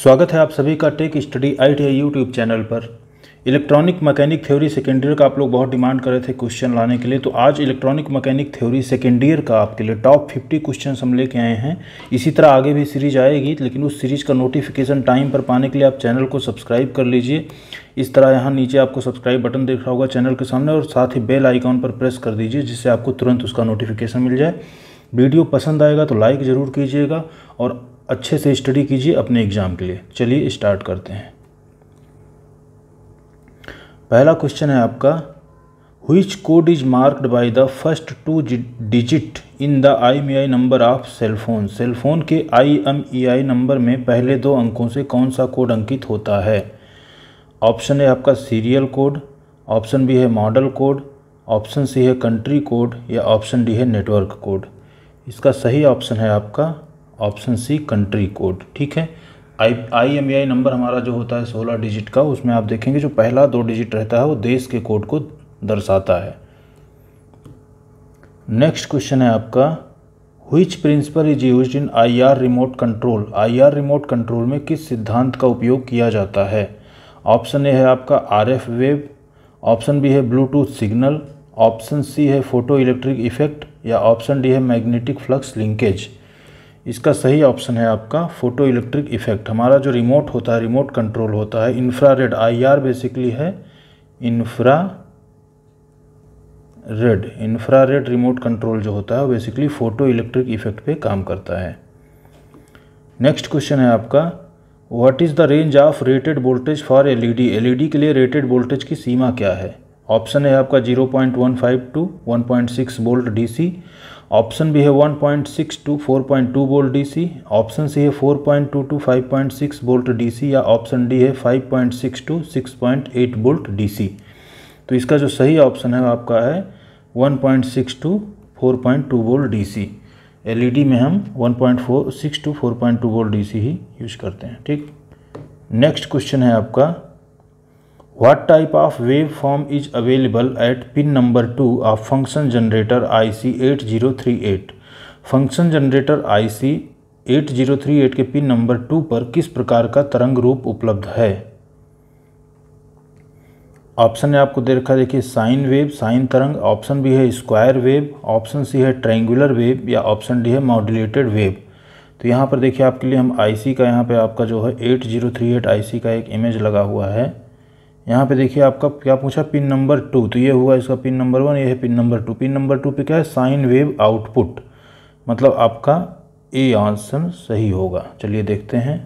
स्वागत है आप सभी का tech study I T YouTube channel पर electronic mechanic theory second year का आप लोग बहुत डिमांड कर रहे थे क्वेश्चन लाने के लिए तो आज electronic mechanic theory second year का आपके लिए टॉप फिफ्टी क्वेश्चन हम लेके आए हैं इसी तरह आगे भी सीरीज आएगी लेकिन उस सीरीज़ का नोटिफिकेशन टाइम पर पाने के लिए आप चैनल को सब्सक्राइब कर लीजिए इस तरह यहाँ नीचे आपको सब्सक्राइब बटन देख रहा होगा चैनल के सामने और साथ ही बेल आइकॉन पर प्रेस कर दीजिए जिससे आपको तुरंत उसका नोटिफिकेशन मिल जाए वीडियो पसंद आएगा तो लाइक ज़रूर कीजिएगा और अच्छे से स्टडी कीजिए अपने एग्ज़ाम के लिए चलिए स्टार्ट करते हैं पहला क्वेश्चन है आपका which code is marked by the first two digit in the I M E I number of cellphone cellphone के I M E I number में पहले दो अंकों से कौन सा कोड अंकित होता है ऑप्शन है आपका सीरियल कोड ऑप्शन बी है मॉडल कोड ऑप्शन सी है कंट्री कोड या ऑप्शन डी है नेटवर्क कोड इसका सही ऑप्शन है आपका ऑप्शन सी कंट्री कोड ठीक है आई आई एम आई नंबर हमारा जो होता है सोलह डिजिट का उसमें आप देखेंगे जो पहला दो डिजिट रहता है वो देश के कोड को दर्शाता है नेक्स्ट क्वेश्चन है आपका which principle is use in I R remote control I R remote control में किस सिद्धांत का उपयोग किया जाता है ऑप्शन ए है आपका R F wave option B है ब्लूटूथ सिग्नल ऑप्शन सी है फोटो इलेक्ट्रिक इफेक्ट या ऑप्शन डी है मैग्नेटिक फ्लक्स लिंकेज इसका सही ऑप्शन है आपका फोटो इलेक्ट्रिक इफेक्ट हमारा जो रिमोट होता है रिमोट कंट्रोल होता है आई आर बेसिकली है infrared red remote control जो होता है बेसिकली फ़ोटो इलेक्ट्रिक इफेक्ट पे काम करता है नेक्स्ट क्वेश्चन है आपका what is the range of rated voltage for LED LED के लिए रेटेड वोल्टेज की सीमा क्या है ऑप्शन है आपका 0.15 to six volt DC option भी है 1.6 point six to four point two volt D C option C है four point two to five point six volt D C या ऑप्शन डी है five point six to six point eight volt D C तो इसका जो सही option है आपका है one point six to four point two volt D C L E D में हम one point four six to four point two volt D C ही यूज़ करते हैं ठीक नेक्स्ट क्वेश्चन है आपका What type of waveform is available at pin number 2 of function generator IC8038? Function generator three eight के pin number 2 पर किस प्रकार का तरंग रूप उपलब्ध है ऑप्शन है आपको दे रखा देखिए साइन वेव साइन तरंग ऑप्शन बी है स्क्वायर वेव ऑप्शन सी है ट्रायंगुलर वेव या ऑप्शन डी है मॉड्यूलेटेड वेव तो यहाँ पर देखिए आपके लिए हम आईसी का यहाँ पे आपका जो है 8038 आईसी का एक इमेज लगा हुआ है यहाँ पे देखिए आपका क्या पूछा पिन नंबर टू तो ये हुआ इसका पिन नंबर वन ये है pin number two pin number two पे क्या है साइन वेव आउटपुट मतलब आपका ए आंसर सही होगा चलिए देखते हैं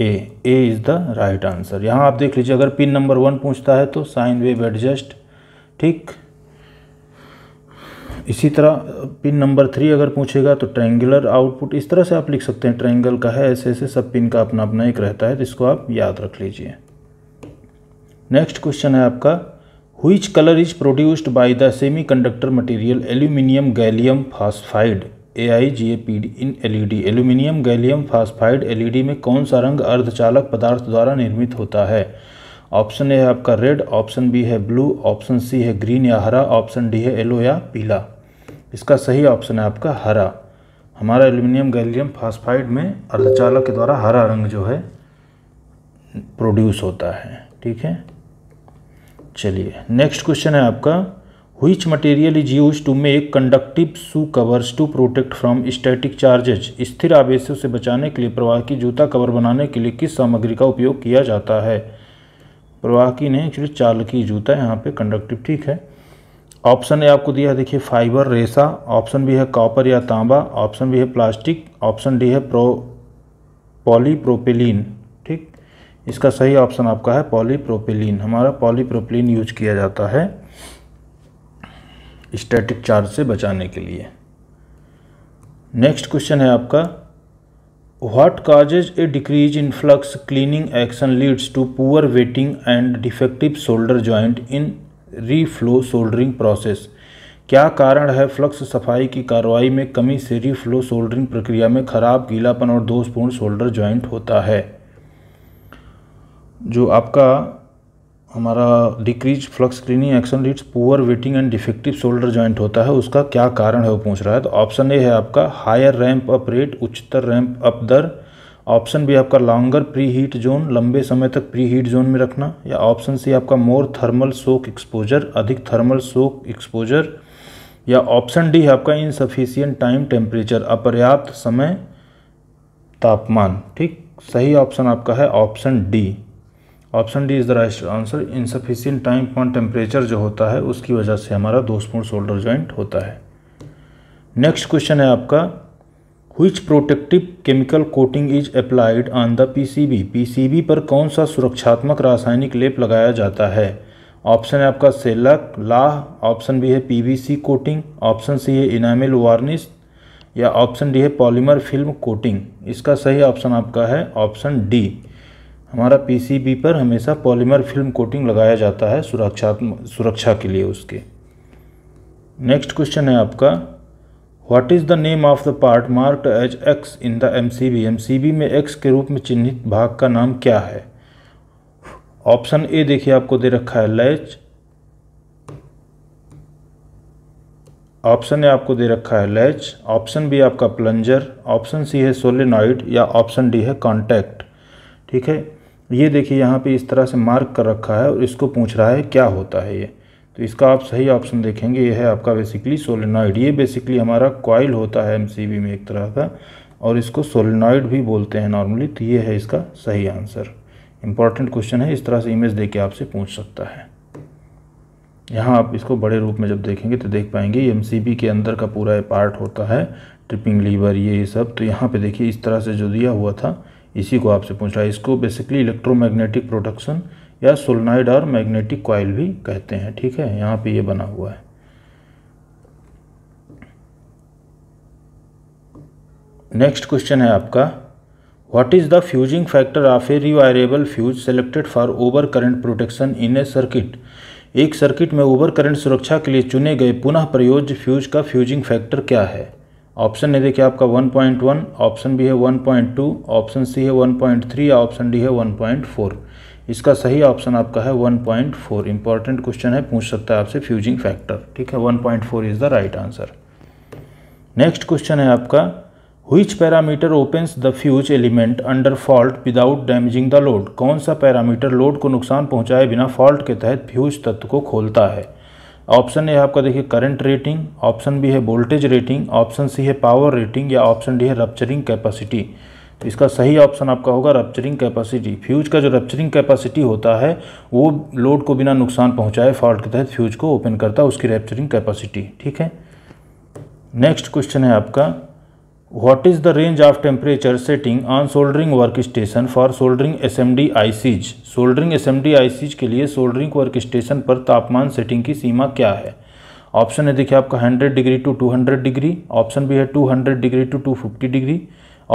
A A is the right answer यहाँ आप देख लीजिए अगर पिन नंबर वन पूछता है तो साइन वेव एडजस्ट ठीक इसी तरह पिन नंबर थ्री अगर पूछेगा तो ट्रायंगुलर आउटपुट इस तरह से आप लिख सकते हैं ट्रायंगल का है ऐसे ऐसे सब पिन का अपना अपना एक रहता है तो इसको आप याद रख लीजिए नेक्स्ट क्वेश्चन है आपका which colour is produced by the semiconductor material aluminium gallium phosphide A I G A P D in L E D aluminium gallium phosphide L E D में कौन सा रंग अर्धचालक पदार्थ द्वारा निर्मित होता है ऑप्शन ए है आपका रेड ऑप्शन बी है ब्लू ऑप्शन सी है ग्रीन या हरा ऑप्शन डी है येलो या पीला इसका सही ऑप्शन है आपका हरा हमारा एल्यूमिनियम गैलियम फास्फाइड में अर्धचालक के द्वारा हरा रंग जो है प्रोड्यूस होता है ठीक है चलिए नेक्स्ट क्वेश्चन है आपका which material is use to make conductive shoe covers to protect from static charges स्थिर आवेशों से बचाने के लिए प्रवाह की जूता कवर बनाने के लिए किस सामग्री का उपयोग किया जाता है प्रवाह की नहीं एक्चुअली की जूता यहाँ पे कंडक्टिव ठीक है ऑप्शन ए आपको दिया देखिए फाइबर रेसा ऑप्शन बी है कॉपर या तांबा ऑप्शन बी है प्लास्टिक ऑप्शन डी है प्रो पॉलीप्रोपेलिन ठीक इसका सही ऑप्शन आपका है पॉलीप्रोपेलिन हमारा पॉलीप्रोपेलिन यूज किया जाता है स्टैटिक चार्ज से बचाने के लिए नेक्स्ट क्वेश्चन है आपका What causes a decrease in flux cleaning action leads to poor weighting and defective solder joint in reflow soldering process. क्या कारण है फ्लक्स सफाई की कार्रवाई में कमी से रीफ्लो सोल्डरिंग प्रक्रिया में खराब गीलापन और दोषपूर्ण सोल्डर जॉइंट होता है जो आपका हमारा decrease flux cleaning action leads poor wetting and defective solder joint होता है उसका क्या कारण है वो पूछ रहा है तो ऑप्शन ए है आपका हायर रैंप अप रेट उच्चतर रैंप अप दर ऑप्शन बी आपका लॉन्गर प्री हीट जोन लंबे समय तक प्री हीट जोन में रखना या ऑप्शन सी आपका मोर थर्मल सोक एक्सपोजर अधिक थर्मल सोक एक्सपोजर या ऑप्शन डी है आपका इनसफिशियंट टाइम टेम्परेचर अपर्याप्त समय तापमान ठीक सही ऑप्शन आपका है option D option D is the right answer insufficient time point temperature जो होता है उसकी वजह से हमारा दोषपूर्ण शोल्डर ज्वाइंट होता है नेक्स्ट क्वेश्चन है आपका which protective chemical coating is applied on the PCB PCB पर कौन सा सुरक्षात्मक रासायनिक लेप लगाया जाता है ऑप्शन है आपका सेलक लाह ऑप्शन बी है पीवीसी कोटिंग ऑप्शन सी है इनामिल वार्निश या ऑप्शन डी है पॉलीमर फिल्म कोटिंग इसका सही ऑप्शन आपका है ऑप्शन डी हमारा पीसीबी पर हमेशा पॉलीमर फिल्म कोटिंग लगाया जाता है सुरक्षा सुरक्षा के लिए उसके नेक्स्ट क्वेश्चन है आपका what is the name of the part marked as X in the MCB MCB में एक्स के रूप में चिन्हित भाग का नाम क्या है ऑप्शन ए देखिए आपको दे रखा है लैच ऑप्शन ए आपको दे रखा है लैच ऑप्शन बी आपका प्लंजर ऑप्शन सी है सोलेनॉइड या ऑप्शन डी है कॉन्टैक्ट ठीक है ये देखिए यहाँ पे इस तरह से मार्क कर रखा है और इसको पूछ रहा है क्या होता है ये तो इसका आप सही ऑप्शन देखेंगे ये है आपका बेसिकली सोलिनॉइड ये बेसिकली हमारा कॉयल होता है एम में एक तरह का और इसको सोलिनॉइड भी बोलते हैं नॉर्मली तो ये है इसका सही आंसर इंपॉर्टेंट क्वेश्चन है इस तरह से इमेज के आपसे पूछ सकता है यहाँ आप इसको बड़े रूप में जब देखेंगे तो देख पाएंगे एम के अंदर का पूरा पार्ट होता है ट्रिपिंग लीवर ये सब तो यहाँ पे देखिए इस तरह से जो दिया हुआ था इसी को आपसे पूछा इसको बेसिकली इलेक्ट्रोमैग्नेटिक प्रोडक्शन या सोलनाइड और मैग्नेटिक कॉयल भी कहते हैं ठीक है यहाँ पे ये यह बना हुआ है नेक्स्ट क्वेश्चन है आपका what is the fusing factor of a rewirable fuse selected for over current protection in a circuit एक सर्किट में ओवर करंट सुरक्षा के लिए चुने गए पुनः प्रयोज्य फ्यूज का फ्यूजिंग फैक्टर क्या है ऑप्शन है देखिए आपका 1.1 ऑप्शन बी है 1.2 ऑप्शन सी है 1.3 ऑप्शन डी है 1.4 इसका सही ऑप्शन आपका है 1.4 इंपॉर्टेंट क्वेश्चन है पूछ सकता है आपसे फ्यूजिंग फैक्टर ठीक है 1.4 is the right answer next question है आपका which parameter opens the fuse element under fault without damaging the load कौन सा पैरामीटर लोड को नुकसान पहुंचाए बिना फॉल्ट के तहत फ्यूज तत्व को खोलता है ऑप्शन ए आपका देखिए करंट रेटिंग ऑप्शन बी है वोल्टेज रेटिंग ऑप्शन सी है पावर रेटिंग या ऑप्शन डी है रप्चरिंग कैपेसिटी तो इसका सही ऑप्शन आपका होगा रप्चरिंग कैपेसिटी फ्यूज का जो रप्चरिंग कैपेसिटी होता है वो लोड को बिना नुकसान पहुंचाए फॉल्ट के तहत फ्यूज को ओपन करता है उसकी रैप्चरिंग कैपेसिटी ठीक है नेक्स्ट क्वेश्चन है आपका What is the range of temperature setting on soldering workstation for soldering SMD ICs? Soldering SMD ICs के लिए सोल्डरिंग स्टेशन पर तापमान सेटिंग की सीमा क्या है ऑप्शन है देखिए आपका 100 degree to 200 degree option B है 200 degree to 250 degree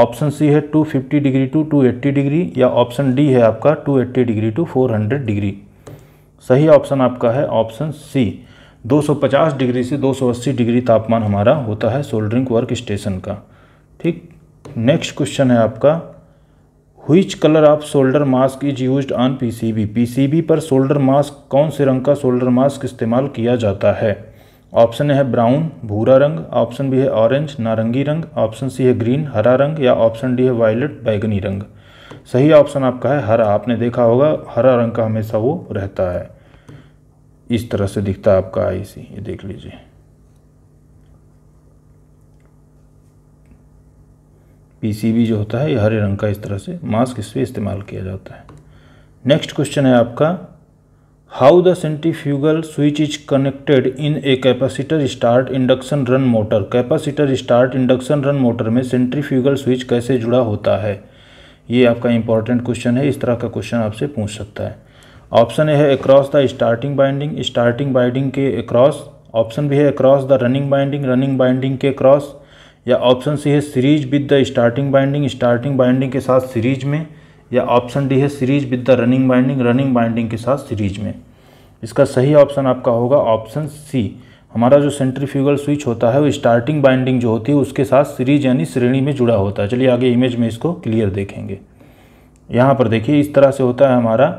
option C है 250 डिग्री टू 280 डिग्री या ऑप्शन डी है आपका 280 डिग्री टू 400 डिग्री सही ऑप्शन आपका है ऑप्शन सी 250 डिग्री से 280 डिग्री तापमान हमारा होता है सोल्डरिंग वर्क स्टेशन का ठीक नेक्स्ट क्वेश्चन है आपका which colour of solder mask is use on PCB PCB पर सोल्डर मास्क कौन से रंग का सोल्डर मास्क इस्तेमाल किया जाता है ऑप्शन है ब्राउन भूरा रंग ऑप्शन बी है ऑरेंज नारंगी रंग ऑप्शन सी है ग्रीन हरा रंग या ऑप्शन डी है वायलेट बैगनी रंग सही ऑप्शन आपका है हरा आपने देखा होगा हरा रंग का हमेशा वो रहता है इस तरह से दिखता है आपका आई ये देख लीजिए पीसीबी जो होता है ये हरे रंग का इस तरह से मास्क इस पर इस्तेमाल किया जाता है नेक्स्ट क्वेश्चन है आपका how the centrifugal switch is connected in a capacitor start induction run motor capacitor start induction run motor में सेंट्रीफ्यूगल स्विच कैसे जुड़ा होता है ये आपका इंपॉर्टेंट क्वेश्चन है इस तरह का क्वेश्चन आपसे पूछ सकता है ऑप्शन ए है across the starting binding starting binding के अक्रॉस ऑप्शन भी है across the running binding running binding के अक्रॉस या ऑप्शन सी है series with the starting binding starting binding के साथ सीरीज में या ऑप्शन डी है series with the running binding running binding के साथ सीरीज में इसका सही ऑप्शन आपका होगा ऑप्शन सी हमारा जो सेंट्रीफ्यूगल स्विच होता है वो स्टार्टिंग बाइंडिंग जो होती है उसके साथ सीरीज यानी श्रेणी में जुड़ा होता है चलिए आगे इमेज में इसको क्लियर देखेंगे यहाँ पर देखिए इस तरह से होता है हमारा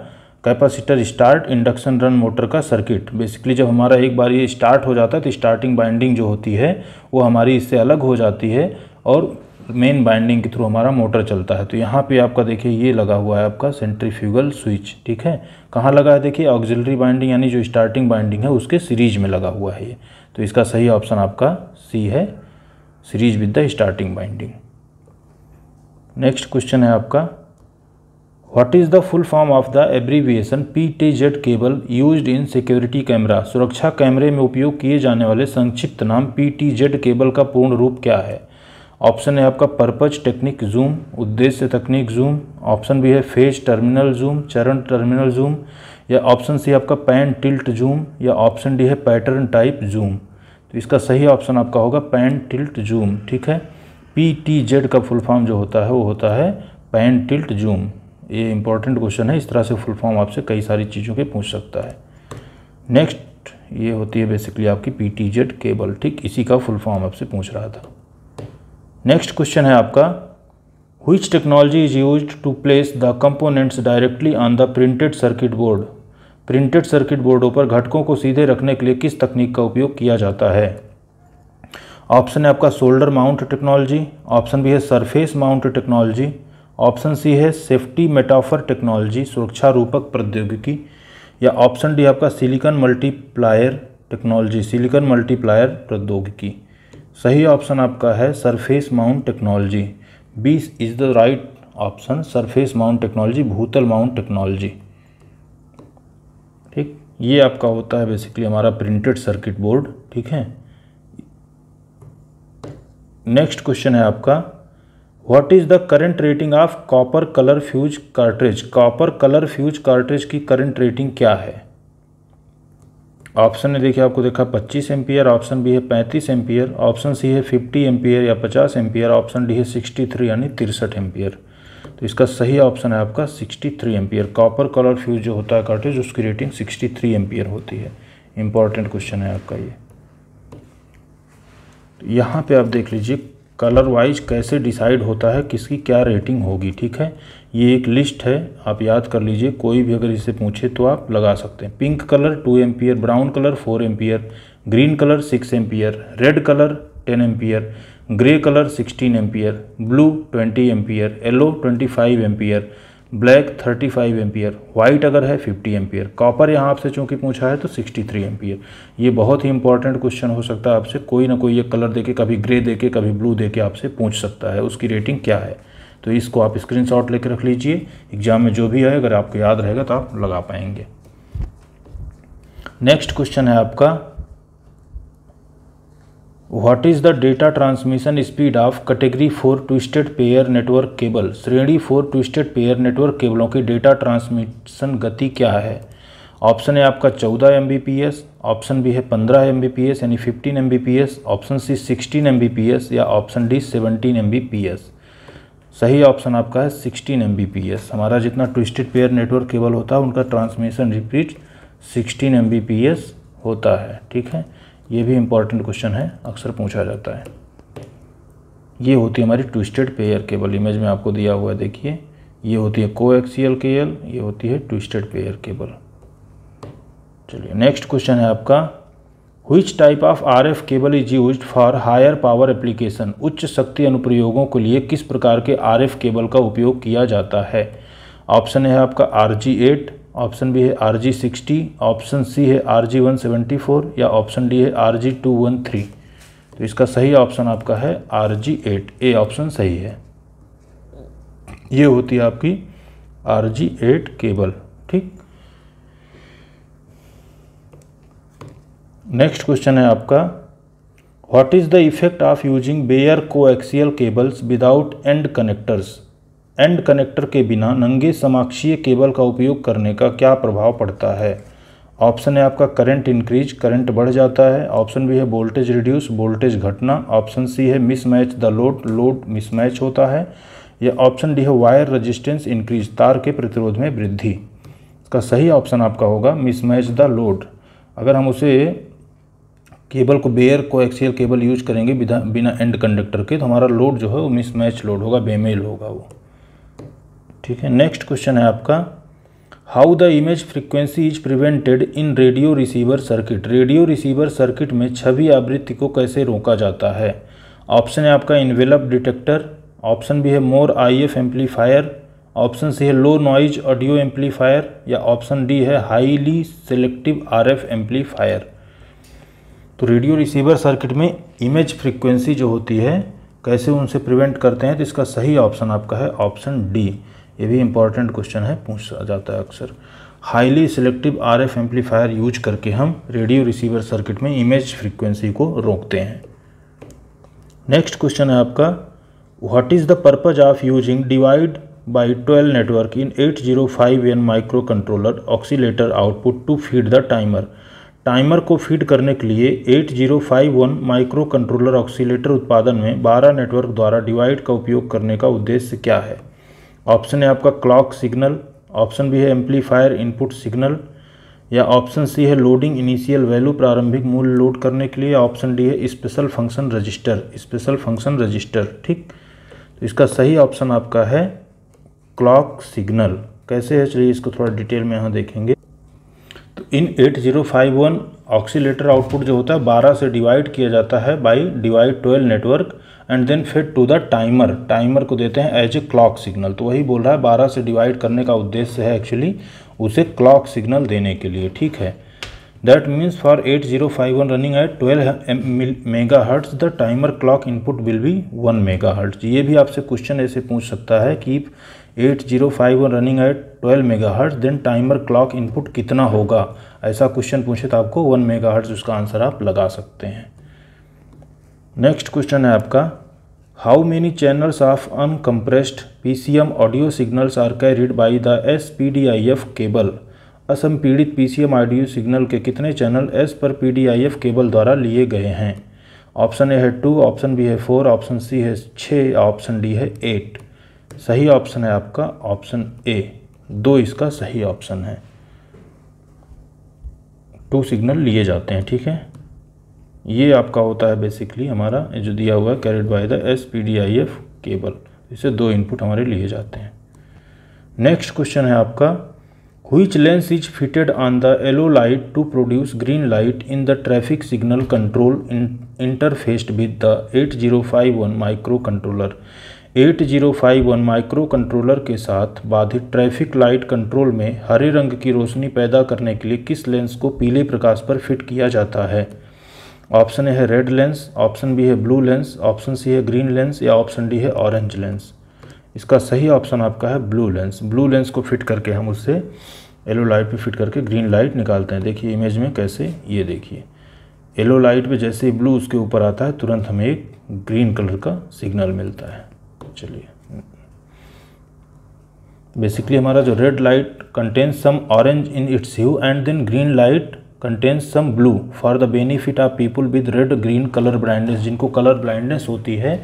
capacitor start induction run motor का सर्किट बेसिकली जब हमारा एक बार ये स्टार्ट हो जाता है तो स्टार्टिंग बाइंडिंग जो होती है वो हमारी इससे अलग हो जाती है और मेन बाइंडिंग के थ्रू हमारा मोटर चलता है तो यहाँ पे आपका देखिए ये लगा हुआ है आपका सेंट्रीफ्यूगल स्विच ठीक है कहाँ लगा है देखिए ऑक्जिलरी बाइंडिंग यानी जो स्टार्टिंग बाइंडिंग है उसके सीरीज में लगा हुआ है ये तो इसका सही ऑप्शन आपका सी है series with the starting binding next question है आपका What is the full form of the abbreviation PTZ cable used in security camera? सुरक्षा कैमरे में उपयोग किए जाने वाले संक्षिप्त नाम PTZ केबल का पूर्ण रूप क्या है ऑप्शन है आपका पर्पज टेक्निक जूम उद्देश्य तकनीक जूम ऑप्शन भी है फेज टर्मिनल जूम चरण टर्मिनल जूम या ऑप्शन सी आपका पैन टिल्ट जूम या ऑप्शन डी है पैटर्न टाइप जूम तो इसका सही ऑप्शन आपका होगा पैन टिल्ट जूम ठीक है पी टी जेड का फुल फॉर्म जो होता है वो होता है पैन टिल्ट जूम ये इंपॉर्टेंट क्वेश्चन है इस तरह से फुल फॉर्म आपसे कई सारी चीज़ों के पूछ सकता है नेक्स्ट ये होती है बेसिकली आपकी पी टी जेड केबल ठीक इसी का फुल फॉर्म आपसे पूछ रहा था नेक्स्ट क्वेश्चन है आपका which technology is use to place the components directly on the printed circuit board printed circuit बोर्डों पर घटकों को सीधे रखने के लिए किस तकनीक का उपयोग किया जाता है ऑप्शन है आपका सोल्डर माउंट टेक्नोलॉजी ऑप्शन भी है surface mount technology option C है सेफ्टी मेटाफर टेक्नोलॉजी सुरक्षा रूपक प्रौद्योगिकी या ऑप्शन डी आपका silicon multiplier technology silicon multiplier प्रौद्योगिकी सही ऑप्शन आपका है surface mount technology B is the right option surface mount technology भूतल माउंट टेक्नोलॉजी ठीक ये आपका होता है बेसिकली हमारा प्रिंटेड सर्किट बोर्ड ठीक है नेक्स्ट क्वेश्चन है आपका what is the current rating of copper colour fuse cartridge copper colour fuse cartridge की करंट रेटिंग क्या है ऑप्शन ने देखिए आपको देखा 25 एम्पियर ऑप्शन बी है 35 एम्पियर ऑप्शन सी है 50 एम्पियर या 50 एम्पियर ऑप्शन डी है 63 यानी तिरसठ एम्पियर तो इसका सही ऑप्शन है आपका 63 एम्पियर कॉपर कलर फ्यूज जो होता है कार्ट्रिज उसकी रेटिंग 63 एम्पियर होती है इंपॉर्टेंट क्वेश्चन है आपका ये तो यहाँ पे आप देख लीजिए कलर वाइज कैसे डिसाइड होता है किसकी क्या रेटिंग होगी ठीक है ये एक लिस्ट है आप याद कर लीजिए कोई भी अगर इसे पूछे तो आप लगा सकते हैं pink colour two ampere brown colour four ampere green colour six ampere red colour ten ampere grey colour sixteen ampere blue twenty ampere yellow twenty five ampere black 35 ampere white अगर है 50 एम्पियर कॉपर यहाँ आपसे चूंकि पूछा है तो 63 ampere ये बहुत ही इंपॉर्टेंट क्वेश्चन हो सकता है आपसे कोई ना कोई ये कलर देके कभी ग्रे देके कभी ब्लू देके आपसे पूछ सकता है उसकी रेटिंग क्या है तो इसको आप शॉट लेकर रख लीजिए एग्जाम में जो भी है अगर आपको याद रहेगा तो आप लगा पाएंगे नेक्स्ट क्वेश्चन है आपका what is the data transmission speed of category four twisted pair network cable श्रेणी फोर ट्विस्टेड पेयर नेटवर्क केबलों की डेटा ट्रांसमिशन गति क्या है ऑप्शन है आपका चौदह एम ऑप्शन बी है पंद्रह एम यानी fifteen M option C sixteen M या ऑप्शन डी सेवनटीन एम सही ऑप्शन आपका है सिक्सटीन एम हमारा जितना ट्विस्टेड पेयर नेटवर्क केबल होता है उनका ट्रांसमिशन रिपीट सिक्सटीन एम होता है ठीक है ये भी इम्पॉर्टेंट क्वेश्चन है अक्सर पूछा जाता है ये होती है हमारी ट्विस्टेड पेयर केबल इमेज में आपको दिया हुआ है देखिए ये होती है को एक्सीएल एल ये होती है ट्विस्टेड पेयर केबल चलिए नेक्स्ट क्वेश्चन है आपका which type of R F cable is use for higher power application उच्च शक्ति अनुप्रयोगों के लिए किस प्रकार के आर एफ केबल का उपयोग किया जाता है ऑप्शन है आपका R G eight option B है R G sixty option C है R G one seventy four या ऑप्शन डी है R G two one three तो इसका सही ऑप्शन आपका है R G eight A option सही है ये होती है आपकी आर जी एट केबल ठीक नेक्स्ट क्वेश्चन है आपका what is the effect of using bare coaxial cables without end connectors end connector के बिना नंगे समाक्षीय केबल का उपयोग करने का क्या प्रभाव पड़ता है ऑप्शन है आपका करंट इंक्रीज करंट बढ़ जाता है ऑप्शन बी है वोल्टेज रिड्यूस वोल्टेज घटना ऑप्शन सी है mismatch the load load mismatch होता है या ऑप्शन डी है वायर रेजिस्टेंस इंक्रीज तार के प्रतिरोध में वृद्धि इसका सही ऑप्शन आपका होगा मिसमैच द लोड अगर हम उसे केबल को बेयर को एक्सियल केबल यूज करेंगे बिना एंड कंडक्टर के तो हमारा लोड जो है वो मिसमैच लोड होगा बेमेल होगा वो ठीक है नेक्स्ट क्वेश्चन है आपका how the image frequency is prevented in radio receiver circuit radio receiver circuit में छवि आवृत्ति को कैसे रोका जाता है ऑप्शन है आपका इन्वेलप डिटेक्टर ऑप्शन भी है more IF amplifier option C है लो नॉइज ऑडियो एम्पलीफायर या ऑप्शन डी है हाईली सेलेक्टिव आरएफ एम्पलीफायर तो रेडियो रिसीवर सर्किट में इमेज फ्रिक्वेंसी जो होती है कैसे उनसे प्रिवेंट करते हैं तो इसका सही ऑप्शन आपका है ऑप्शन डी ये भी इंपॉर्टेंट क्वेश्चन है पूछ जाता है अक्सर highly selective R F amplifier use करके हम रेडियो रिसीवर सर्किट में इमेज फ्रिक्वेंसी को रोकते हैं नेक्स्ट क्वेश्चन है आपका what is the purpose of using divide by twelve network in eight zero five N micro controller oscillator output to feed the timer timer को feed करने के लिए eight zero five one micro controller oscillator उत्पादन में बारह network द्वारा divide का उपयोग करने का उद्देश्य क्या है ऑप्शन है आपका क्लॉक सिग्नल ऑप्शन भी है एम्पलीफायर इनपुट सिग्नल या ऑप्शन सी है लोडिंग इनिशियल वैल्यू प्रारंभिक मूल्य लोड करने के लिए ऑप्शन डी है special function register special function register ठीक तो इसका सही ऑप्शन आपका है क्लॉक सिग्नल कैसे है चलिए इसको थोड़ा डिटेल में यहाँ देखेंगे तो इन 8051 ऑक्सीटर आउटपुट जो होता है 12 से डिवाइड किया जाता है by divide 12 network and then fit to the timer timer को देते हैं एज ए क्लॉक सिग्नल तो वही बोल रहा है बारह से डिवाइड करने का उद्देश्य है एक्चुअली उसे क्लॉक सिग्नल देने के लिए ठीक है that means for eight zero five one running at twelve mega hertz the timer clock input will be one mega hertz ये भी आपसे क्वेश्चन ऐसे पूछ सकता है कि eight zero five one running at twelve mega hertz then timer clock input कितना होगा ऐसा क्वेश्चन पूछे तो आपको वन मेगा हर्ट्स उसका आंसर आप लगा सकते हैं नेक्स्ट क्वेश्चन है आपका how many channels of uncompressed P C M audio signals are carried by the S P D I F cable असंपीड़ित P C M audio signal के कितने चैनल एस पर P D I F cable द्वारा लिए गए हैं option A है टू ऑप्शन बी है फोर ऑप्शन सी है छः ऑप्शन डी है एट सही ऑप्शन है आपका ऑप्शन ए दो इसका सही ऑप्शन है टू सिग्नल लिए जाते हैं ठीक है ये आपका होता है बेसिकली हमारा जो दिया हुआ है carried by the S P D I F cable इससे दो इनपुट हमारे लिए जाते हैं नेक्स्ट क्वेश्चन है आपका which lens is fitted on the yellow light to produce interfaced with the eight zero five one micro controller eight zero five one 8051 controller के साथ बाधित ट्रैफिक लाइट कंट्रोल में हरे रंग की रोशनी पैदा करने के लिए किस लेंस को पीले प्रकाश पर फिट किया जाता है ऑप्शन ए है रेड लेंस ऑप्शन बी है ब्लू लेंस ऑप्शन सी है ग्रीन लेंस या ऑप्शन डी है ऑरेंज लेंस इसका सही ऑप्शन आपका है ब्लू लेंस ब्लू लेंस को फिट करके हम उससे येलो लाइट पे फिट करके ग्रीन लाइट निकालते हैं देखिए इमेज में कैसे ये देखिए येलो लाइट पे जैसे ही ब्लू उसके ऊपर आता है तुरंत हमें एक ग्रीन कलर का सिग्नल मिलता है चलिए बेसिकली हमारा जो red light contain some orange in its hue and then green light contains some blue for the benefit of people with red green colour blindness जिनको कलर ब्लाइंडनेस होती है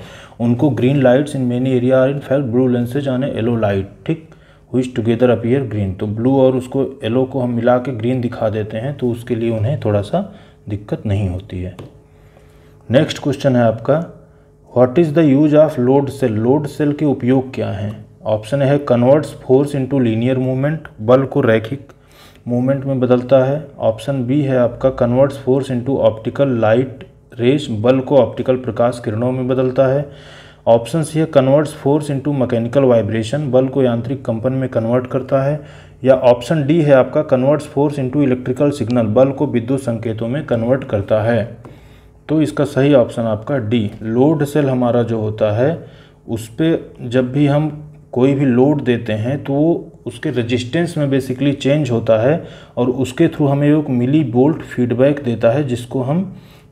उनको green lights in many area are in fact blue lenses आने yellow light ठीक hues together appear green तो blue और उसको yellow को हम मिला के ग्रीन दिखा देते हैं तो उसके लिए उन्हें थोड़ा सा दिक्कत नहीं होती है नेक्स्ट क्वेश्चन है आपका what is the use of load cell load cell के उपयोग क्या हैं ऑप्शन है converts force into linear movement बल को रैखिक मूवमेंट में बदलता है ऑप्शन बी है आपका converts force into optical light rays बल को ऑप्टिकल प्रकाश किरणों में बदलता है ऑप्शन सी है converts force into mechanical vibration बल को यांत्रिक कंपन में कन्वर्ट करता है या ऑप्शन डी है आपका converts force into electrical signal बल को विद्युत संकेतों में कन्वर्ट करता है तो इसका सही ऑप्शन आपका डी लोड सेल हमारा जो होता है उस पर जब भी हम कोई भी लोड देते हैं तो वो उसके रेजिस्टेंस में बेसिकली चेंज होता है और उसके थ्रू हमें एक मिली बोल्ट फीडबैक देता है जिसको हम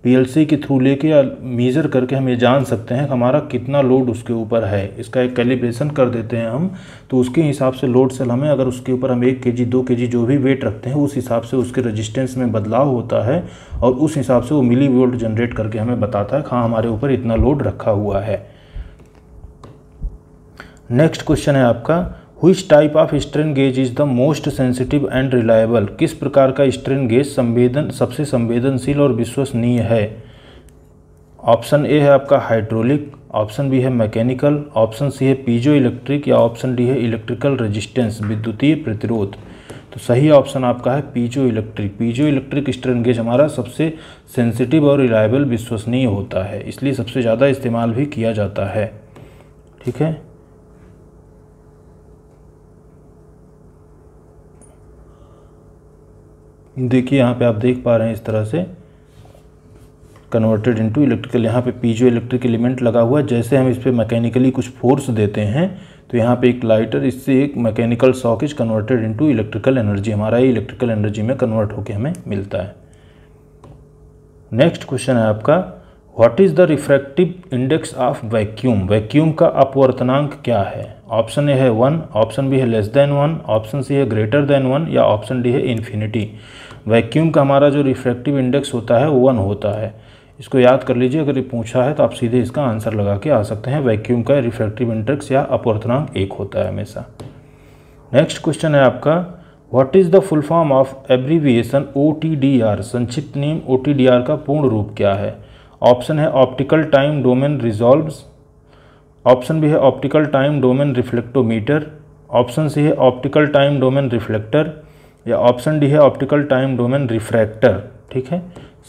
पीएलसी के थ्रू लेके या मीज़र करके हम ये जान सकते हैं हमारा कितना लोड उसके ऊपर है इसका एक कैलिब्रेशन कर देते हैं हम तो उसके हिसाब से लोड सेल हमें अगर उसके ऊपर हम एक के जी दो के जी जो भी वेट रखते हैं उस हिसाब से उसके रेजिस्टेंस में बदलाव होता है और उस हिसाब से वो मिली वोल्ट जनरेट करके हमें बताता है हाँ हमारे ऊपर इतना लोड रखा हुआ है नेक्स्ट क्वेश्चन है आपका which type of strain gauge is the most sensitive and reliable किस प्रकार का स्ट्रेन गेज संवेदन सबसे संवेदनशील और विश्वसनीय है ऑप्शन ए है आपका हाइड्रोलिक ऑप्शन बी है मैकेनिकल ऑप्शन सी है पीजो इलेक्ट्रिक या ऑप्शन डी है इलेक्ट्रिकल रेजिस्टेंस विद्युतीय प्रतिरोध तो सही ऑप्शन आपका है piezo electric piezo electric strain gauge हमारा सबसे सेंसिटिव और रिलायबल विश्वसनीय होता है इसलिए सबसे ज़्यादा इस्तेमाल भी किया जाता है ठीक है देखिए यहाँ पे आप देख पा रहे हैं इस तरह से कन्वर्टेड इनटू इलेक्ट्रिकल यहाँ पे पीजो इलेक्ट्रिक एलिमेंट लगा हुआ है जैसे हम इस पर मैकेनिकली कुछ फोर्स देते हैं तो यहाँ पे एक लाइटर इससे एक mechanical shock is converted into electrical energy हमारा ये इलेक्ट्रिकल एनर्जी में कन्वर्ट होकर हमें मिलता है नेक्स्ट क्वेश्चन है आपका what is the refractive index of vacuum vacuum का अपवर्तनांक क्या है ऑप्शन ए है वन ऑप्शन बी है less than one option C है ग्रेटर देन वन या ऑप्शन डी है इन्फिनिटी वैक्यूम का हमारा जो रिफ्रैक्टिव इंडेक्स होता है वन होता है इसको याद कर लीजिए अगर ये पूछा है तो आप सीधे इसका आंसर लगा के आ सकते हैं वैक्यूम का रिफ्रैक्टिव इंडेक्स या अपवर्तनांक एक होता है हमेशा नेक्स्ट क्वेश्चन है आपका what is the full form of abbreviation O संक्षिप्त नेम ओ का पूर्ण रूप क्या है ऑप्शन है optical time domain resolves option भी है optical time domain reflectometer option C है ऑप्टिकल टाइम डोमेन रिफ्लेक्टर या ऑप्शन डी है ऑप्टिकल टाइम डोमेन रिफ्रैक्टर ठीक है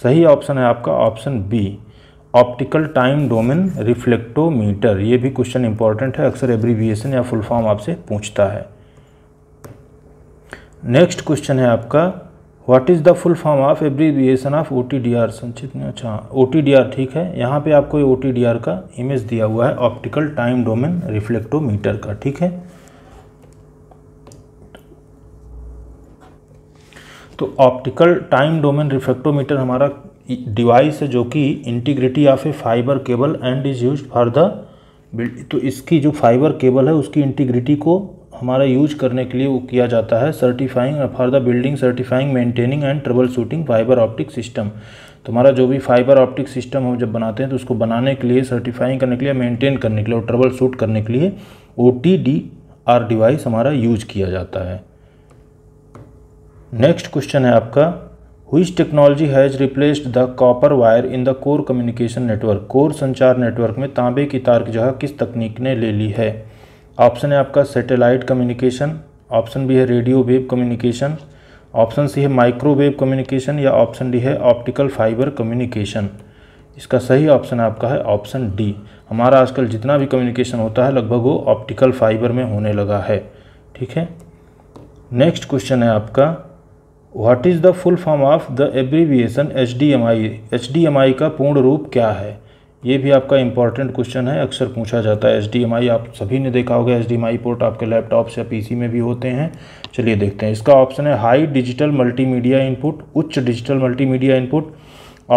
सही ऑप्शन है आपका option B optical time domain reflectometer ये भी क्वेश्चन इंपॉर्टेंट है अक्सर एब्रीविएशन या फुल फॉर्म आपसे पूछता है नेक्स्ट क्वेश्चन है आपका what is the full form of abbreviation of O T D R में अच्छा ओ टी डी आर ठीक है यहाँ पे आपको ओ टी डी आर का इमेज दिया हुआ है ऑप्टिकल टाइम डोमेन रिफ्लेक्टोमीटर का ठीक है तो ऑप्टिकल टाइम डोमेन रिफ्लेक्टोमीटर हमारा डिवाइस है जो कि integrity of a fibre cable and is use for the तो इसकी जो फाइबर केबल है उसकी इंटीग्रिटी को हमारा यूज करने के लिए वो किया जाता है certifying for the building certifying maintaining and trouble shooting fibre optic system तो हमारा जो भी फाइबर ऑप्टिक सिस्टम हम जब बनाते हैं तो उसको बनाने के लिए सर्टिफाइंग करने के लिए मेंटेन करने के लिए और ट्रबल शूट करने के लिए O T D R device हमारा यूज किया जाता है नेक्स्ट क्वेश्चन है आपका which technology has replaced the copper wire in the core communication network core संचार नेटवर्क में तांबे की तार की जगह किस तकनीक ने ले ली है ऑप्शन है आपका सैटेलाइट कम्युनिकेशन ऑप्शन बी है radio wave communication option C है माइक्रोवेव कम्युनिकेशन या ऑप्शन डी है ऑप्टिकल फाइबर कम्युनिकेशन इसका सही ऑप्शन आपका है ऑप्शन डी हमारा आजकल जितना भी कम्युनिकेशन होता है लगभग वो ऑप्टिकल फाइबर में होने लगा है ठीक है नेक्स्ट क्वेश्चन है आपका what is the full form of the abbreviation H D M I H D M I का पूर्ण रूप क्या है ये भी आपका इंपॉर्टेंट क्वेश्चन है अक्सर पूछा जाता है एच डी एम आई आप सभी ने देखा होगा H D M I port आपके लैपटॉप या पी सी में भी होते हैं चलिए देखते हैं इसका ऑप्शन है high digital multimedia input उच्च digital multimedia input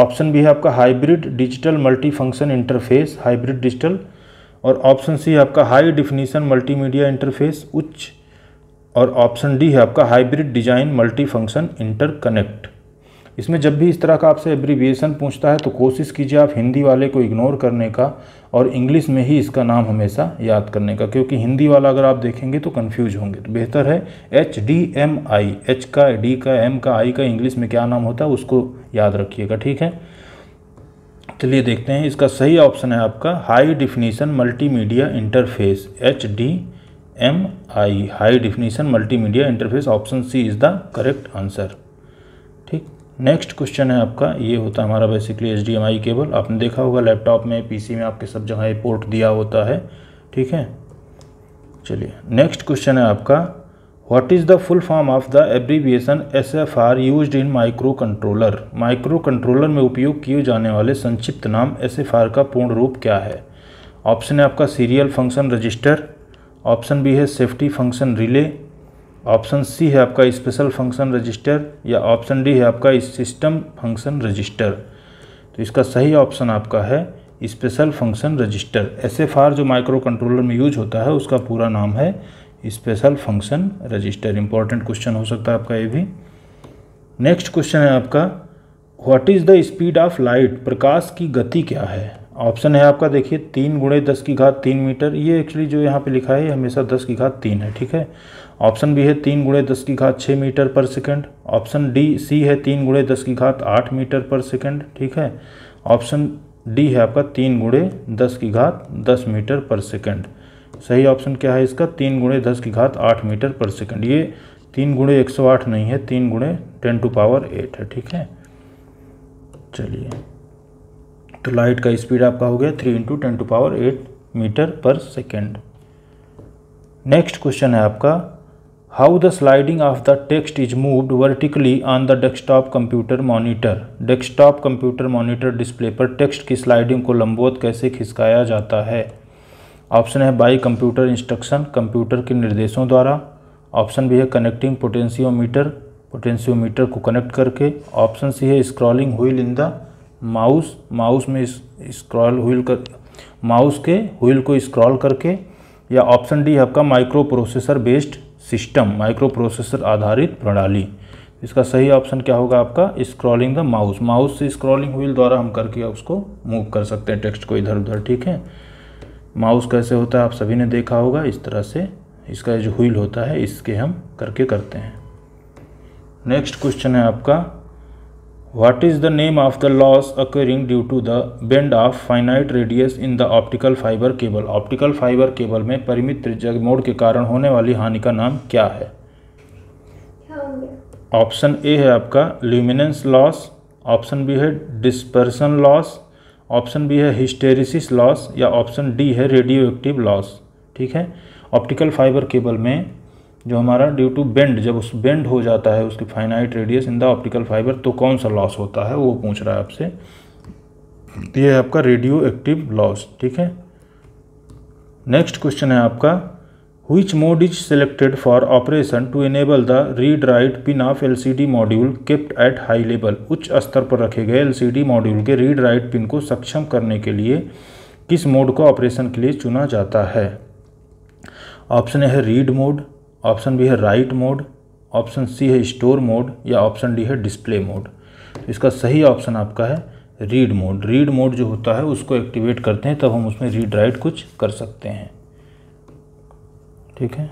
option भी है आपका hybrid digital multi function interface hybrid digital और ऑप्शन सी आपका हाई मल्टी मल्टीमीडिया इंटरफेस उच्च और ऑप्शन डी है आपका hybrid design multi function interconnect इसमें जब भी इस तरह का आपसे एब्रीविएशन पूछता है तो कोशिश कीजिए आप हिंदी वाले को इग्नोर करने का और इंग्लिश में ही इसका नाम हमेशा याद करने का क्योंकि हिंदी वाला अगर आप देखेंगे तो कन्फ्यूज होंगे तो बेहतर है H D M I H का डी का एम का आई का इंग्लिश में क्या नाम होता है उसको याद रखिएगा ठीक है चलिए देखते हैं इसका सही ऑप्शन है आपका high definition multimedia interface H D M I high definition multimedia interface option C is the correct answer ठीक नेक्स्ट क्वेश्चन है आपका ये होता है हमारा basically H D M I cable आपने देखा होगा लैपटॉप में सी में आपके सब जगह ये पोर्ट दिया होता है ठीक है चलिए नेक्स्ट क्वेश्चन है आपका what is the full form of the abbreviation S F R use in microcontroller microcontroller में उपयोग किए जाने वाले संक्षिप्त नाम एस एफ आर का पूर्ण रूप क्या है ऑप्शन है आपका serial function register option B है safety function relay option C है आपका स्पेशल फंक्शन रजिस्टर या ऑप्शन डी है आपका सिस्टम फंक्शन रजिस्टर तो इसका सही ऑप्शन आपका है special function register S F R जो माइक्रो कंट्रोलर में यूज होता है उसका पूरा नाम है special function register important question हो सकता है आपका ये भी नेक्स्ट क्वेश्चन है आपका what is the speed of light प्रकाश की गति क्या है ऑप्शन है आपका देखिए तीन गुणे दस की घात तीन मीटर ये एक्चुअली जो यहाँ पे लिखा है ये हमेशा दस की घात तीन है ठीक है ऑप्शन बी है तीन गुणे दस की घात छः मीटर पर सेकंड ऑप्शन डी सी है तीन गुणे दस की घात आठ मीटर पर सेकंड ठीक है ऑप्शन डी है आपका तीन गुणे दस की घात दस मीटर पर सेकंड सही ऑप्शन क्या है इसका तीन गुणे दस की घात आठ मीटर पर सेकंड ये तीन गुणे एक सौ आठ नहीं है तीन गुणे टेन टू पावर एट है ठीक है चलिए तो लाइट का स्पीड आपका हो गया three into ten to power eight metre पर सेकेंड नेक्स्ट क्वेश्चन है आपका how the sliding of the text is moved vertically on the desktop computer monitor desktop computer monitor display पर टेक्स्ट की sliding को लंबवत कैसे खिसकाया जाता है ऑप्शन है बाई कंप्यूटर इंस्ट्रक्शन कंप्यूटर के निर्देशों द्वारा ऑप्शन भी है कनेक्टिंग पोटेंशियोमीटर पोटेंशियोमीटर को कनेक्ट करके ऑप्शन सी है scrolling wheel in the mouse mouse में स्क्रॉल व्हील कर माउस के व्हील को स्क्रॉल करके या ऑप्शन डी आपका microprocessor based system microprocessor आधारित प्रणाली इसका सही ऑप्शन क्या होगा आपका स्क्रॉलिंग द माउस माउस से स्क्रॉलिंग व्हील द्वारा हम करके उसको मूव कर सकते हैं टेक्स्ट को इधर उधर ठीक है माउस कैसे होता है आप सभी ने देखा होगा इस तरह से इसका जो व्हील होता है इसके हम करके करते हैं नेक्स्ट क्वेश्चन है आपका What is the name of the loss occurring due to the bend of finite radius in the optical fiber cable? Optical fiber cable में परिमित त्रिज्या मोड़ के कारण होने वाली हानि का नाम क्या है ऑप्शन ए है आपका ल्यूमिनेंस लॉस ऑप्शन बी है डिस्पर्सन लॉस ऑप्शन बी है हिस्टेरिसिस लॉस या ऑप्शन डी है रेडियो एक्टिव लॉस ठीक है ऑप्टिकल फाइबर केबल में जो हमारा ड्यू टू बेंड जब उस बेंड हो जाता है उसकी finite radius in the optical fibre तो कौन सा लॉस होता है वो पूछ रहा है आपसे ये है आपका रेडियो एक्टिव लॉस ठीक है नेक्स्ट क्वेश्चन है आपका which mode is selected for operation to enable the read write pin of LCD module kept at high level उच्च स्तर पर रखे गए एल सी डी मॉड्यूल के रीड राइट पिन को सक्षम करने के लिए किस मोड को ऑपरेशन के लिए चुना जाता है ऑप्शन है रीड मोड ऑप्शन बी है राइट मोड ऑप्शन सी है स्टोर मोड या ऑप्शन डी है डिस्प्ले मोड तो इसका सही ऑप्शन आपका है रीड मोड रीड मोड जो होता है उसको एक्टिवेट करते हैं तब हम उसमें रीड राइट कुछ कर सकते हैं ठीक है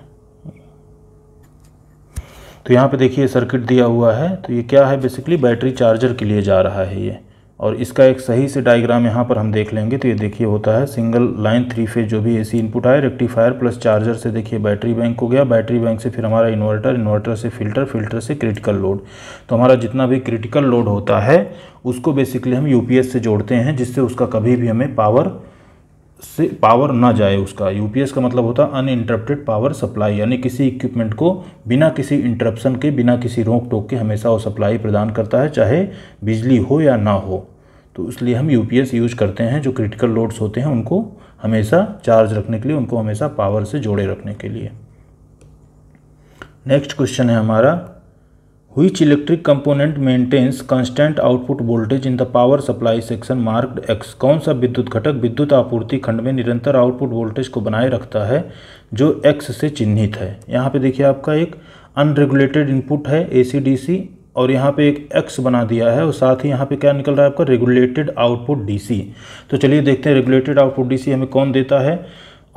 तो यहाँ पे देखिए सर्किट दिया हुआ है तो ये क्या है बेसिकली बैटरी चार्जर के लिए जा रहा है ये और इसका एक सही से डायग्राम यहाँ पर हम देख लेंगे तो ये देखिए होता है सिंगल लाइन थ्री फेज जो भी एसी इनपुट आए रेक्टिफायर प्लस चार्जर से देखिए बैटरी बैंक हो गया बैटरी बैंक से फिर हमारा इन्वर्टर इन्वर्टर से फिल्टर फिल्टर से क्रिटिकल लोड तो हमारा जितना भी क्रिटिकल लोड होता है उसको बेसिकली हम यू से जोड़ते हैं जिससे उसका कभी भी हमें पावर से पावर ना जाए उसका यूपीएस का मतलब होता है अनइंटरप्टेड पावर सप्लाई यानी किसी इक्विपमेंट को बिना किसी इंटरप्शन के बिना किसी रोक टोक के हमेशा वो सप्लाई प्रदान करता है चाहे बिजली हो या ना हो तो इसलिए हम यूपीएस यूज करते हैं जो क्रिटिकल लोड्स होते हैं उनको हमेशा चार्ज रखने के लिए उनको हमेशा पावर से जोड़े रखने के लिए नेक्स्ट क्वेश्चन है हमारा which electric component maintains constant output voltage in the power supply section marked x कौन सा विद्युत घटक विद्युत आपूर्ति खंड में निरंतर आउटपुट वोल्टेज को बनाए रखता है जो x से चिन्हित है यहाँ पे देखिए आपका एक अनरेगुलेटेड इनपुट है ए और यहाँ पे एक x बना दिया है और साथ ही यहाँ पे क्या निकल रहा है आपका रेगुलेटेड आउटपुट सी तो चलिए देखते हैं रेगुलेटेड आउटपुट सी हमें कौन देता है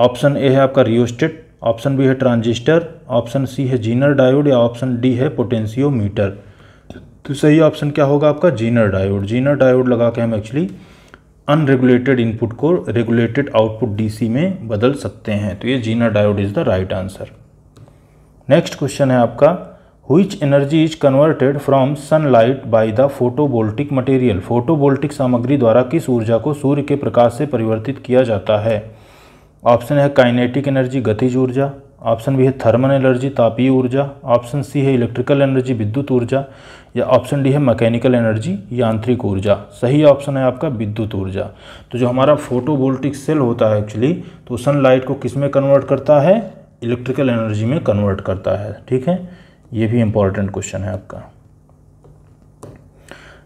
ऑप्शन ए है आपका रियोस्टेट ऑप्शन बी है ट्रांजिस्टर ऑप्शन सी है जीनर डायोड या ऑप्शन डी है पोटेंशियोमीटर तो सही ऑप्शन क्या होगा आपका जीनर डायोड जीनर डायोड लगा के हम एक्चुअली अनरेगुलेटेड इनपुट को रेगुलेटेड आउटपुट डीसी में बदल सकते हैं तो ये zener diode is the right answer next question है आपका which energy is converted from sunlight by the photovoltaic material photovoltaic सामग्री द्वारा किस ऊर्जा को सूर्य के प्रकाश से परिवर्तित किया जाता है ऑप्शन है काइनेटिक एनर्जी गतिज ऊर्जा ऑप्शन बी है थर्मल एनर्जी तापीय ऊर्जा ऑप्शन सी है इलेक्ट्रिकल एनर्जी विद्युत ऊर्जा या ऑप्शन डी है मैकेनिकल एनर्जी यांत्रिक ऊर्जा सही ऑप्शन है आपका विद्युत ऊर्जा तो जो हमारा फोटोवोल्टिक सेल होता है एक्चुअली तो सनलाइट को किस में कन्वर्ट करता है इलेक्ट्रिकल एनर्जी में कन्वर्ट करता है ठीक है ये भी इंपॉर्टेंट क्वेश्चन है आपका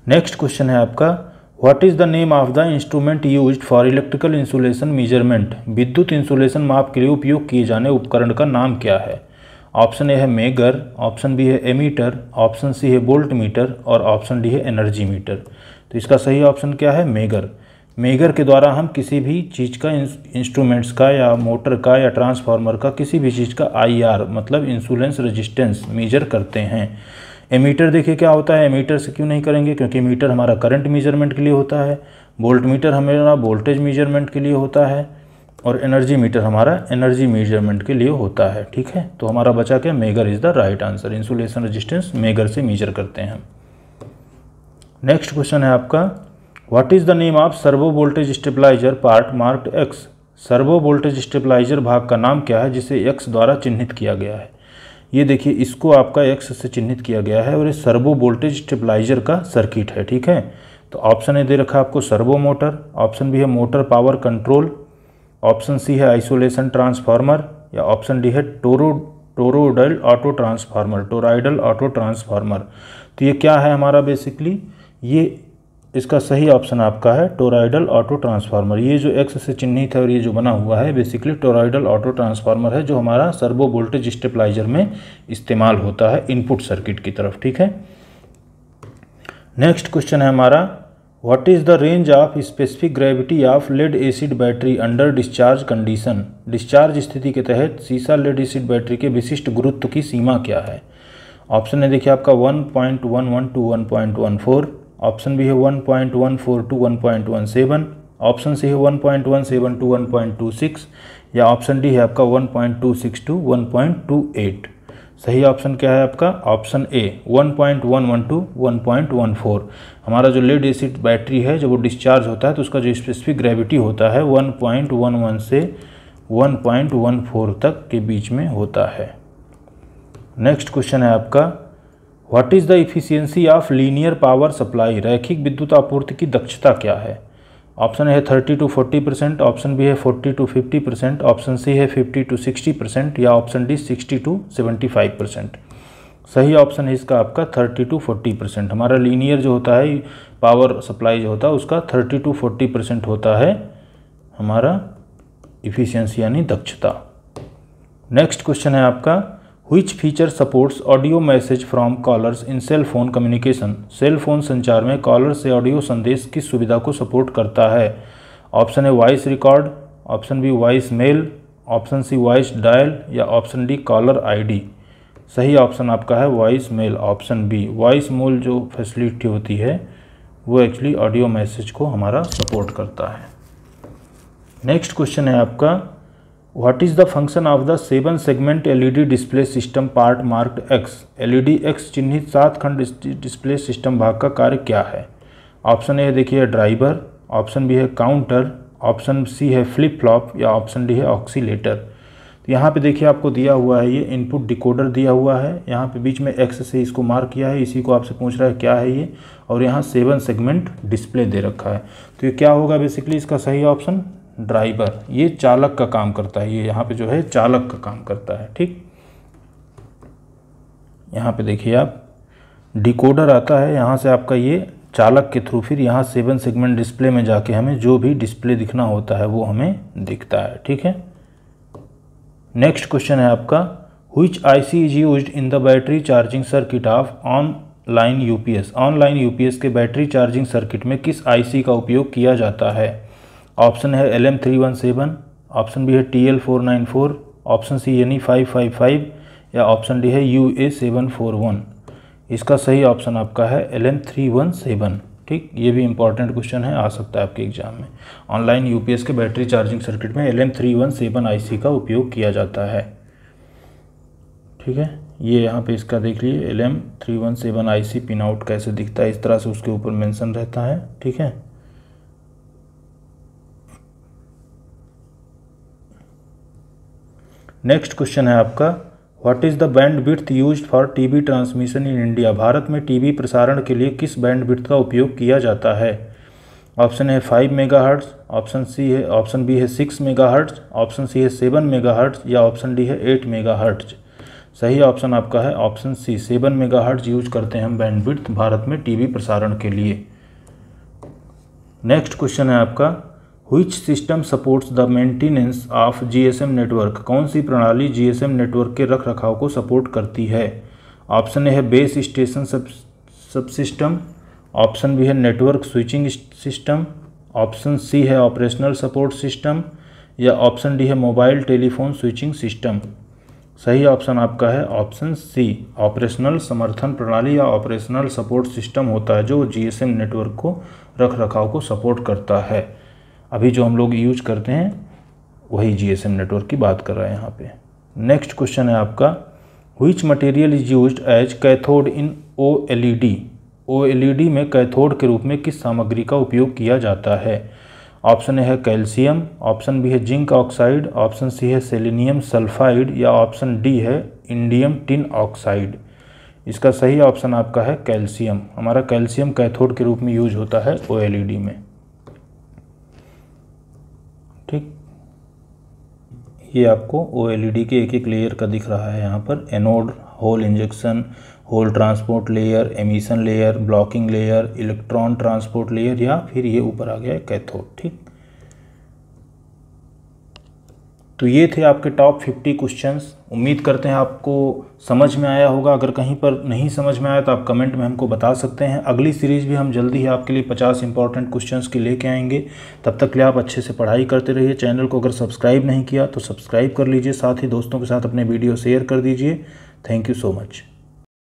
नेक्स्ट क्वेश्चन है आपका what is the name of the instrument use for electrical insulation measurement विद्युत इंसुलेशन माप के लिए उपयोग किए जाने उपकरण का नाम क्या है ऑप्शन ए है मेगर ऑप्शन बी है एमीटर ऑप्शन सी है बोल्ट मीटर और ऑप्शन डी है एनर्जी मीटर तो इसका सही ऑप्शन क्या है मेगर मेगर के द्वारा हम किसी भी चीज़ का इंस्ट्रूमेंट्स का या मोटर का या ट्रांसफार्मर का किसी भी चीज़ का आईआर मतलब इंसुलेंस रेजिस्टेंस मेजर करते हैं एमीटर देखिए क्या होता है एमीटर से क्यों नहीं करेंगे क्योंकि मीटर हमारा करंट मेजरमेंट के लिए होता है वोल्ट मीटर हमारा वोल्टेज मेजरमेंट के लिए होता है और एनर्जी मीटर हमारा एनर्जी मेजरमेंट के लिए होता है ठीक है तो हमारा बचा क्या megger is the right answer insulation resistance megger से मेजर करते हैं नेक्स्ट क्वेश्चन है आपका what is the name of servo voltage stabiliser part marked X servo voltage stabiliser भाग का नाम क्या है जिसे एक्स द्वारा चिन्हित किया गया है ये देखिए इसको आपका एक्स से चिन्हित किया गया है और ये सर्वो वोल्टेज स्टेबलाइजर का सर्किट है ठीक है तो ऑप्शन ए दे रखा है आपको सर्वो मोटर ऑप्शन बी है motor power control option C है आइसोलेशन ट्रांसफार्मर या ऑप्शन डी है toro toroidal autotransformer toroidal autotransformer तो ये क्या है हमारा बेसिकली ये इसका सही ऑप्शन आपका है टोराइडल ऑटो ट्रांसफार्मर ये जो एक्स से चिन्हित है और ये जो बना हुआ है बेसिकली टोराइडल ऑटो ट्रांसफार्मर है जो हमारा सर्वो वोल्टेज स्टेपलाइजर में इस्तेमाल होता है इनपुट सर्किट की तरफ ठीक है नेक्स्ट क्वेश्चन है हमारा what is the range of specific gravity of lead acid battery under discharge condition discharge स्थिति के तहत सीसा लेड एसिड बैटरी के विशिष्ट गुरुत्व की सीमा क्या है ऑप्शन है देखिए आपका one two four option B है one point one four to one point one seven option C है one point one seven to one point two six या ऑप्शन डी है आपका one point two six to one point two eight सही option क्या है आपका option A point one four हमारा जो लेड एसिड बैटरी है जब वो डिस्चार्ज होता है तो उसका जो स्पेसिफिक ग्रेविटी होता है 1.11 से 1.14 तक के बीच में होता है नेक्स्ट क्वेश्चन है आपका what is the efficiency of linear power supply रैखिक विद्युत आपूर्ति की दक्षता क्या है ऑप्शन है thirty to forty percent option B है forty to fifty percent option C है फिफ्टी टू सिक्सटी परसेंट या option D sixty to seventy five percent सही ऑप्शन है इसका आपका थर्टी टू फोर्टी परसेंट हमारा लीनियर जो होता है पावर सप्लाई जो होता है उसका थर्टी टू फोर्टी परसेंट होता है हमारा इफिशियंसी यानी दक्षता नेक्स्ट क्वेश्चन है आपका which feature supports audio message from callers in cell phone communication cell phone संचार में कॉलर से ऑडियो संदेश की सुविधा को सपोर्ट करता है option A voice record option B voice mail option C voice dial या ऑप्शन डी कॉलर आईडी सही ऑप्शन आपका है voice mail option B voice mail जो फैसिलिटी होती है वो एक्चुअली ऑडियो मैसेज को हमारा सपोर्ट करता है नेक्स्ट क्वेश्चन है आपका what is the function of the seven segment led display system part marked x led x चिन्हित सात खंड डिस्प्ले सिस्टम भाग का कार्य क्या है ऑप्शन ए देखिए ड्राइवर ऑप्शन बी है काउंटर ऑप्शन सी है फ्लिप फ्लॉप या ऑप्शन डी है ऑक्सीलेटर तो यहाँ पे देखिए आपको दिया हुआ है ये इनपुट डिकोडर दिया हुआ है यहाँ पे बीच में एक्स से इसको मार्क किया है इसी को आपसे पूछ रहा है क्या है ये और यहाँ सेवन सेगमेंट डिस्प्ले दे रखा है तो ये क्या होगा बेसिकली इसका सही ऑप्शन ड्राइवर ये चालक का काम करता है ये यहाँ पे जो है चालक का काम करता है ठीक यहाँ पे देखिए आप डिकोडर आता है यहाँ से आपका ये चालक के थ्रू फिर यहाँ सेवन सेगमेंट डिस्प्ले में जाके हमें जो भी डिस्प्ले दिखना होता है वो हमें दिखता है ठीक है नेक्स्ट क्वेश्चन है आपका which I C is use in the battery charging circuit of on line UPS online UPS के बैटरी चार्जिंग सर्किट में किस आईसी का उपयोग किया जाता है ऑप्शन है L M three one seven option B है T L four nine four option C यानी फाइव फाइव फाइव या ऑप्शन डी है U A seven four one इसका सही ऑप्शन आपका है L M three one seven ठीक ये भी इंपॉर्टेंट क्वेश्चन है आ सकता है आपके एग्जाम में ऑनलाइन यू के बैटरी चार्जिंग सर्किट में L M three one seven I C का उपयोग किया जाता है ठीक है ये यहाँ पे इसका देख लीजिए L M three one seven I C pin out कैसे दिखता है इस तरह से उसके ऊपर मेंशन रहता है ठीक है नेक्स्ट क्वेश्चन है आपका what is the bandwidth use for TV transmission in India भारत में टीवी प्रसारण के लिए किस बैंड बिथ का उपयोग किया जाता है ऑप्शन है फाइव मेगा ऑप्शन सी है ऑप्शन बी है सिक्स मेगा ऑप्शन सी है सेवन मेगा या ऑप्शन डी है एट मेगा सही ऑप्शन आपका है option C seven mega use करते हैं हम बैंड विड्थ भारत में टी प्रसारण के लिए नेक्स्ट क्वेश्चन है आपका supports the supports of G S M network कौन सी प्रणाली एम नेटवर्क के रख रखाव को सपोर्ट करती है ऑप्शन ए है base station sub subsystem option B है network switching system option C है ऑपरेशनल सपोर्ट सिस्टम या ऑप्शन डी है मोबाइल टेलीफोन स्विचिंग सिस्टम सही ऑप्शन आपका है ऑप्शन सी ऑपरेशनल समर्थन प्रणाली या ऑपरेशनल सपोर्ट सिस्टम होता है जो जीएसएम नेटवर्क को रख रखाव को सपोर्ट करता है अभी जो हम लोग यूज करते हैं वही जी नेटवर्क की बात कर रहे हैं यहाँ पे नेक्स्ट क्वेश्चन है आपका which material is use as cathode in O L E D O L E D में कैथोड के रूप में किस सामग्री का उपयोग किया जाता है ऑप्शन ए है कैल्शियम ऑप्शन बी है जिंक ऑक्साइड ऑप्शन सी है सेलिनियम सल्फाइड या ऑप्शन डी है इंडियम टिन ऑक्साइड इसका सही ऑप्शन आपका है कैल्शियम हमारा कैल्शियम कैथोड के रूप में यूज होता है ओ e में ये आपको ओ e के एक एक लेयर का दिख रहा है यहाँ पर anode hole injection hole transport layer emission layer blocking layer electron transport layer या फिर ये ऊपर आ गया है कैथोड ठीक तो ये थे आपके टॉप फिफ्टी क्वेश्चंस उम्मीद करते हैं आपको समझ में आया होगा अगर कहीं पर नहीं समझ में आया तो आप कमेंट में हमको बता सकते हैं अगली सीरीज़ भी हम जल्दी ही आपके लिए 50 इंपॉर्टेंट क्वेश्चंस की लेके आएंगे तब तक के लिए आप अच्छे से पढ़ाई करते रहिए चैनल को अगर सब्सक्राइब नहीं किया तो सब्सक्राइब कर लीजिए साथ ही दोस्तों के साथ अपने वीडियो शेयर कर दीजिए थैंक यू सो मच